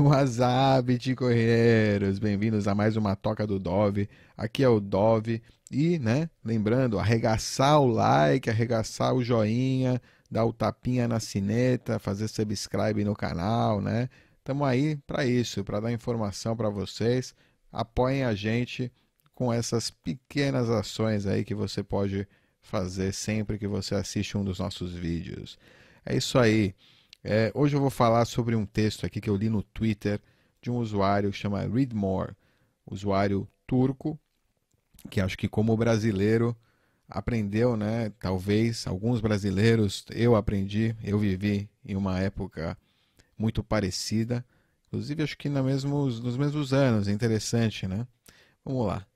WhatsApp de Correiros, bem-vindos a mais uma Toca do Dove. Aqui é o Dove e, né, lembrando, arregaçar o like, arregaçar o joinha, dar o tapinha na sineta, fazer subscribe no canal, né? Estamos aí para isso, para dar informação para vocês. Apoiem a gente com essas pequenas ações aí que você pode fazer sempre que você assiste um dos nossos vídeos. É isso aí. É, hoje eu vou falar sobre um texto aqui que eu li no Twitter de um usuário que chama Readmore, usuário turco, que acho que como brasileiro aprendeu, né? Talvez alguns brasileiros, eu aprendi, eu vivi em uma época muito parecida, inclusive acho que na mesmos, nos mesmos anos, é interessante, né? Vamos lá.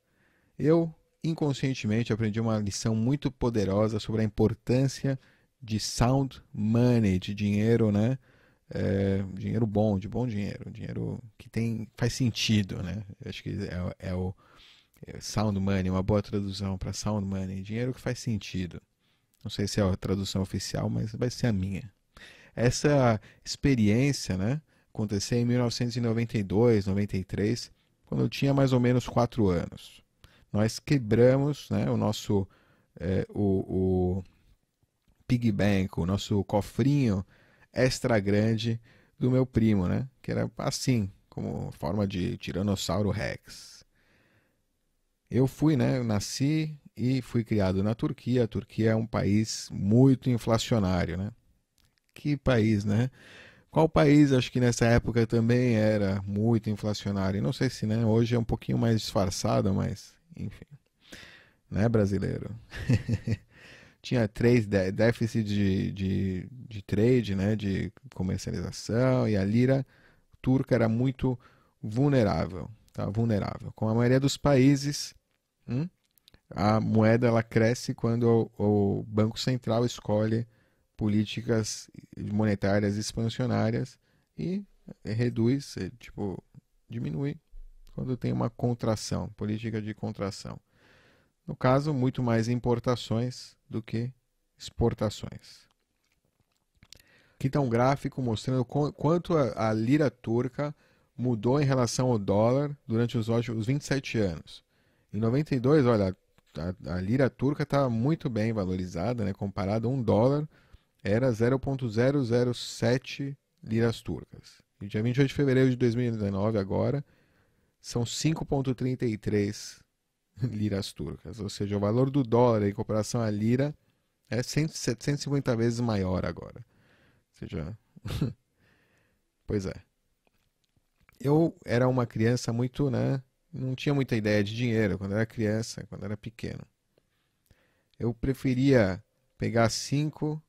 Eu inconscientemente aprendi uma lição muito poderosa sobre a importância de sound money, de dinheiro, né? É, dinheiro bom, de bom dinheiro, dinheiro que tem faz sentido, né? Acho que é, é o é sound money, uma boa tradução para sound money, dinheiro que faz sentido. Não sei se é a tradução oficial, mas vai ser a minha. Essa experiência, né, aconteceu em 1992, 93, quando eu tinha mais ou menos quatro anos. Nós quebramos, né, o nosso é, o, o Pig bank, o nosso cofrinho extra grande do meu primo, né? Que era assim, como forma de Tiranossauro Rex. Eu fui, né? Eu nasci e fui criado na Turquia. A Turquia é um país muito inflacionário, né? Que país, né? Qual país acho que nessa época também era muito inflacionário? Não sei se, né? Hoje é um pouquinho mais disfarçado, mas enfim, né, brasileiro? tinha três déficits de, de, de trade, né, de comercialização, e a lira turca era muito vulnerável, tá? vulnerável. Com a maioria dos países, hum, a moeda ela cresce quando o, o Banco Central escolhe políticas monetárias expansionárias e reduz, tipo, diminui quando tem uma contração, política de contração. No caso, muito mais importações do que exportações. Aqui está um gráfico mostrando quanto a, lira turca mudou em relação ao dólar durante os, 27 anos. Em 92, olha, a, lira turca estava tá muito bem valorizada, né? comparado a um dólar, era 0,007 liras turcas. E dia 28 de fevereiro de 2019, agora, são 5,33 liras turcas. Ou seja, o valor do dólar em comparação à lira é 100, 750 vezes maior agora. Ou seja, pois é. Eu era uma criança muito, né? Não tinha muita ideia de dinheiro quando era criança, quando era pequeno. Eu preferia pegar 5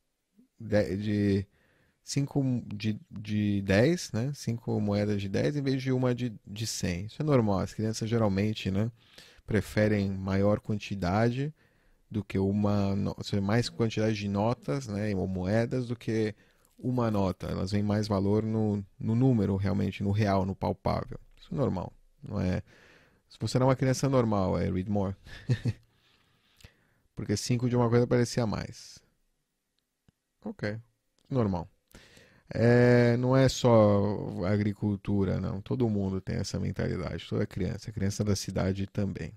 de cinco de, de 10, né? 5 moedas de 10 em vez de uma de, de 100. Isso é normal, as crianças geralmente, né? preferem maior quantidade do que uma, seja, mais quantidade de notas, né, ou moedas do que uma nota. Elas veem mais valor no, no número realmente, no real, no palpável. Isso é normal, não é? Se você não é uma criança normal, é read more. Porque 5 de uma coisa parecia mais. Ok. Normal é, não é só agricultura, não. Todo mundo tem essa mentalidade, toda criança, criança da cidade também.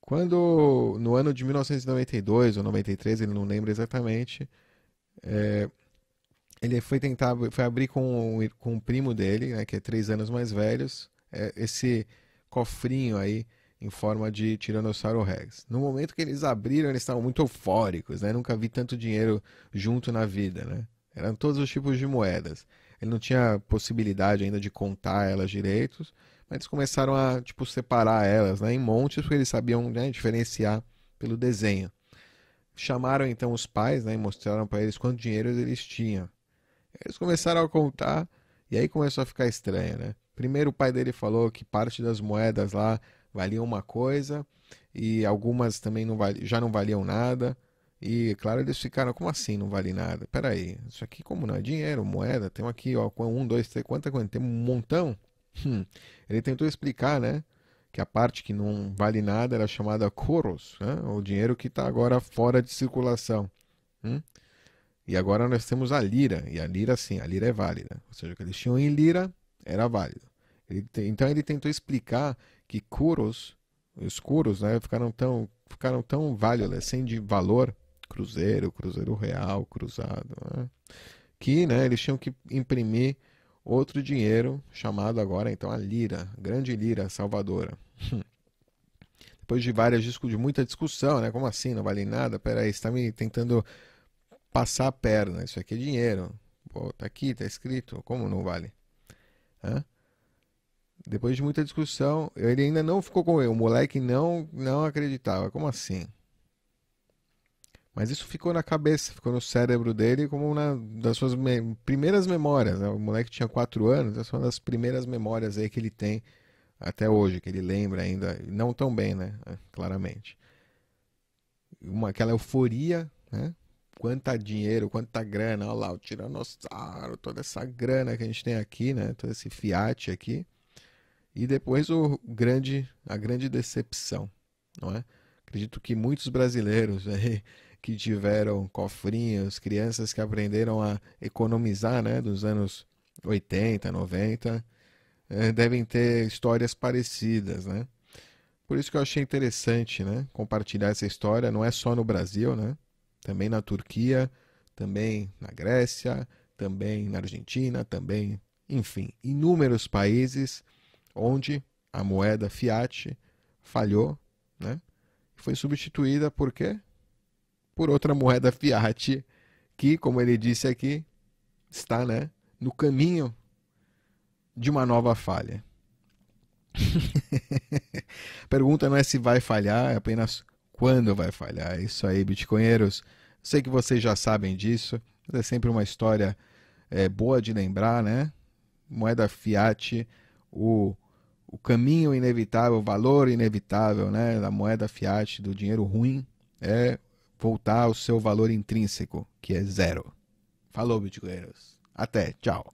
Quando, no ano de 1992 ou 93, ele não lembra exatamente, é, ele foi tentar, foi abrir com, com o primo dele, né, que é três anos mais velhos, é, esse cofrinho aí em forma de Tiranossauro Rex. No momento que eles abriram, eles estavam muito eufóricos, né? Nunca vi tanto dinheiro junto na vida, né? Eram todos os tipos de moedas. Ele não tinha possibilidade ainda de contar elas direitos, mas eles começaram a tipo separar elas, né, em montes, porque eles sabiam né, diferenciar pelo desenho. Chamaram então os pais, né, e mostraram para eles quanto dinheiro eles tinham. Eles começaram a contar e aí começou a ficar estranho, né? Primeiro o pai dele falou que parte das moedas lá valiam uma coisa e algumas também não valiam, já não valiam nada. E claro, eles ficaram, como assim não vale nada? Peraí, isso aqui como não é dinheiro, moeda, tem aqui, ó, um, dois, três, quanta coisa, tem um montão. Hum. Ele tentou explicar, né, que a parte que não vale nada era chamada coros, né, o dinheiro que está agora fora de circulação. Hum? E agora nós temos a lira, e a lira sim, a lira é válida. Ou seja, o que eles tinham em lira era válido. Ele te... Então ele tentou explicar que coros, os coros, né, ficaram tão, ficaram tão válidos, né, sem de valor, Cruzeiro, Cruzeiro Real, Cruzado, né? que né, eles tinham que imprimir outro dinheiro chamado agora então a lira, grande lira salvadora. Depois de várias de muita discussão, né? Como assim não vale nada? Peraí, está me tentando passar a perna. Isso aqui é dinheiro. Pô, tá aqui, tá escrito. Como não vale? Hã? Depois de muita discussão, ele ainda não ficou com ele. O moleque não não acreditava. Como assim? Mas isso ficou na cabeça, ficou no cérebro dele como uma das suas me primeiras memórias. Né? O moleque tinha 4 anos, essa é uma das primeiras memórias aí que ele tem até hoje, que ele lembra ainda, não tão bem, né? É, claramente. Uma, aquela euforia, né? Quanta dinheiro, quanta grana, olha lá, o tiranossauro, toda essa grana que a gente tem aqui, né? Todo esse fiat aqui. E depois o grande, a grande decepção, não é? Acredito que muitos brasileiros que tiveram cofrinhos, crianças que aprenderam a economizar né, dos anos 80, 90, é, devem ter histórias parecidas, né? Por isso que eu achei interessante, né, compartilhar essa história, não é só no Brasil, né? Também na Turquia, também na Grécia, também na Argentina, também, enfim, inúmeros países onde a moeda fiat falhou, né? Foi substituída por quê? por outra moeda fiat, que, como ele disse aqui, está né, no caminho de uma nova falha. Pergunta não é se vai falhar, é apenas quando vai falhar. É isso aí, bitcoinheiros. Sei que vocês já sabem disso. mas É sempre uma história é, boa de lembrar, né? Moeda fiat, o, o caminho inevitável, o valor inevitável né? da moeda fiat, do dinheiro ruim, é voltar ao seu valor intrínseco, que é zero. Falou, bitcoinheiros. Até, tchau.